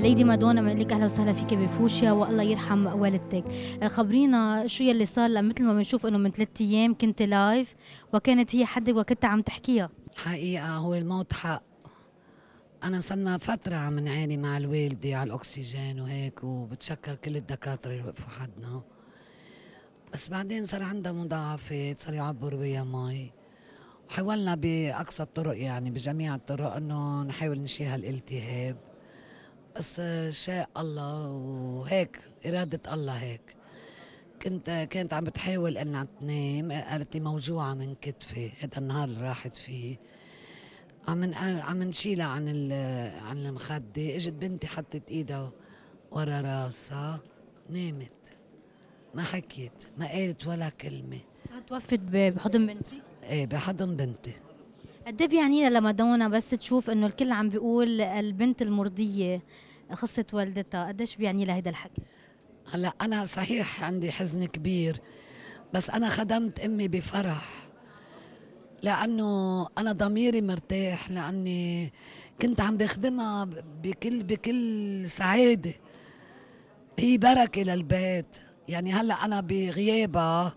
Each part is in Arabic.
ليدي مادونا بنقول لك اهلا وسهلا فيك بفوشيا والله يرحم والدتك آه، خبرينا شو يلي صار مثل ما بنشوف انه من ثلاث ايام كنت لايف وكانت هي حدك وكنت عم تحكيها حقيقه هو الموت حق انا صرنا فتره عم نعاني مع الوالده على الاكسجين وهيك وبتشكر كل الدكاتره اللي وقفوا حدنا بس بعدين صار عندها مضاعفات صار يعبر ويا مي وحاولنا باقصى الطرق يعني بجميع الطرق انه نحاول نشيل هالالتهاب بس شاء الله وهيك إرادة الله هيك كنت كانت عم بتحاول انها تنام قالت لي موجوعه من كتفي هذا النهار اللي راحت فيه عم عم نشيلها عن عن المخده اجت بنتي حطت ايدها ورا راسها نامت ما حكيت ما قالت ولا كلمه توفت بحضن بنتي ايه بحضن بنتي قد ايه بيعنينا لمادونا بس تشوف انه الكل عم بيقول البنت المرضيه خصة والدتها قديش بيعني لها هذا الحكي هلا انا صحيح عندي حزن كبير بس انا خدمت امي بفرح لانه انا ضميري مرتاح لاني كنت عم بخدمها بكل بكل سعاده هي بركه للبيت يعني هلا انا بغيابها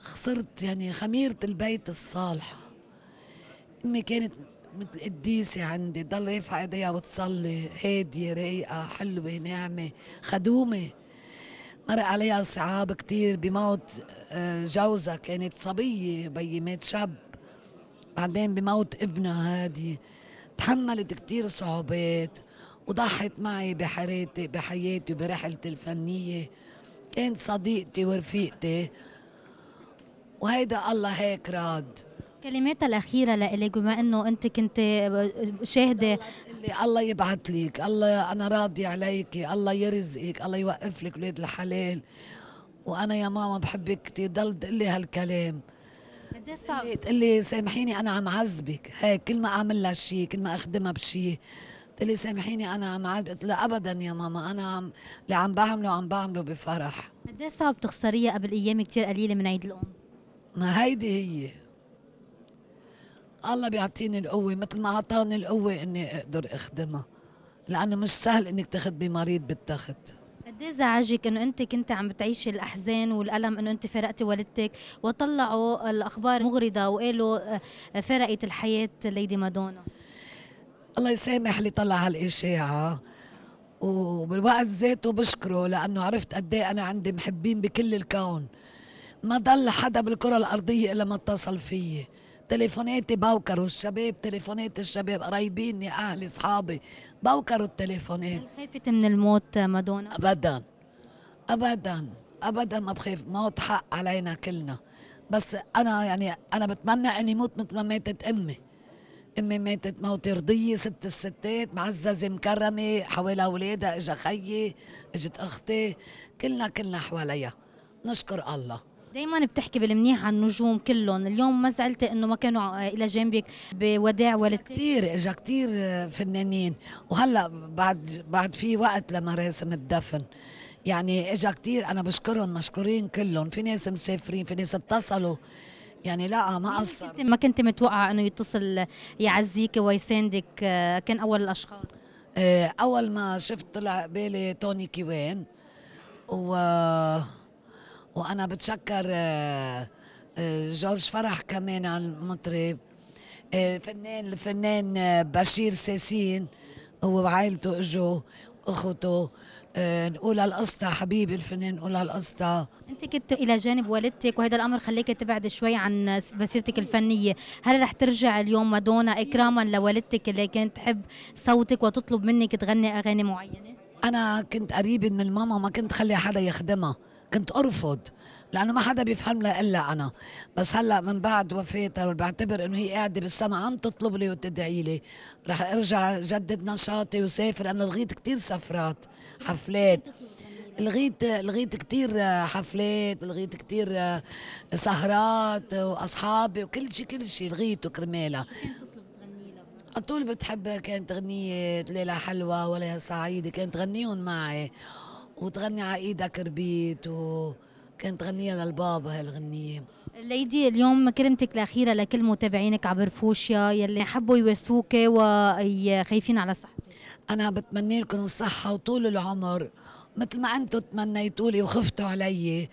خسرت يعني خميره البيت الصالحه امي كانت قديسة عندي ضل رافعة ايديها وتصلي هادية رايقة حلوة ناعمة خدومة مرق عليها صعاب كتير بموت آه، جوزها كانت صبية بي مات شاب بعدين بموت ابنها هادي تحملت كتير صعوبات وضحت معي بحياتي بحياتي وبرحلتي الفنية كانت صديقتي ورفيقتي وهيدا الله هيك راد كلماتها الأخيرة لإلك بما إنه أنت كنت شاهدة الله يبعث لك الله أنا راضي عليك الله يرزقك الله يوقف لك ولاد الحلال وأنا يا ماما بحبك كثير ضل تقلي هالكلام صعب تقلي سامحيني أنا عم عذبك هيك كل ما أعمل لها شيء كل ما أخدمها بشيء تقلي سامحيني انا عم عذبك قلت لها ابدا يا ماما انا عم اللي عم بعمله عم بعمله بفرح قديش صعب تخسريها قبل ايام كثير قليله من عيد الام ما هيدي هي الله بيعطيني القوة مثل ما أعطاني القوة إني أقدر أخدمها لأنه مش سهل إنك تاخد بمريض بالتخت قد ايه زعجك انه انت كنت عم بتعيشي الاحزان والالم انه انت فرقتي والدتك وطلعوا الاخبار مغرضه وقالوا آه، فرقت الحياه ليدي مادونا الله يسامح اللي طلع هالاشاعه وبالوقت ذاته بشكره لانه عرفت قد ايه انا عندي محبين بكل الكون ما ضل حدا بالكره الارضيه الا ما اتصل فيي تليفوناتي بوكروا الشباب تليفونات الشباب قريبيني اهلي اصحابي بوكروا التليفونات هل خافت من الموت مادونا؟ ابدا ابدا ابدا ما بخاف موت حق علينا كلنا بس انا يعني انا بتمنى اني موت مثل ما ماتت امي امي ماتت موت رضية ست الستات معززة مكرمة حوالي اولادها اجا خيي اجت اختي كلنا كلنا حواليها نشكر الله دائما بتحكي بالمنيح عن النجوم كلهم اليوم ما زعلتي انه ما كانوا الى جنبك بوداع والدتك كثير اجا كثير فنانين وهلا بعد بعد في وقت لمراسم الدفن يعني اجا كثير انا بشكرهم مشكورين كلهم في ناس مسافرين في ناس اتصلوا يعني لا ما قصر كنت ما كنت متوقعه انه يتصل يعزيك ويساندك كان اول الاشخاص إيه، اول ما شفت طلع بالي توني كيوان و وانا بتشكر آه، آه، جورج فرح كمان على المطرب آه، الفنان الفنان بشير ساسين هو وعائلته اجوا اخته نقول القصة حبيبي الفنان نقول القصة انت كنت الى جانب والدتك وهذا الامر خليك تبعد شوي عن مسيرتك الفنيه هل رح ترجع اليوم مادونا اكراما لوالدتك اللي كانت تحب صوتك وتطلب منك تغني اغاني معينه انا كنت قريبه من ماما ما كنت خلي حدا يخدمها كنت ارفض لانه ما حدا بيفهم لها الا انا بس هلا من بعد وفاتها بعتبر انه هي قاعده بالسما عم تطلب لي وتدعي لي رح ارجع جدد نشاطي وسافر انا لغيت كثير سفرات حفلات لغيت لغيت كثير حفلات لغيت كثير سهرات واصحابي وكل شيء كل شيء لغيته كرمالها طول بتحبها كانت تغني ليلة حلوة ولا سعيدة كانت تغنيهم معي وتغني على ايدك ربيت وكانت تغنيها للبابا هالغنية ليدي اليوم كلمتك الأخيرة لكل متابعينك عبر فوشيا يلي حبوا يواسوك وخايفين على صحتك أنا بتمنى لكم الصحة وطول العمر مثل ما أنتم تمنيتوا لي وخفتوا علي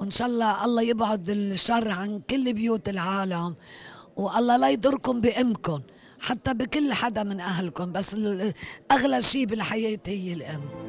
وإن شاء الله الله يبعد الشر عن كل بيوت العالم والله لا يضركم بأمكم حتى بكل حدا من أهلكم بس أغلى شيء بالحياة هي الأم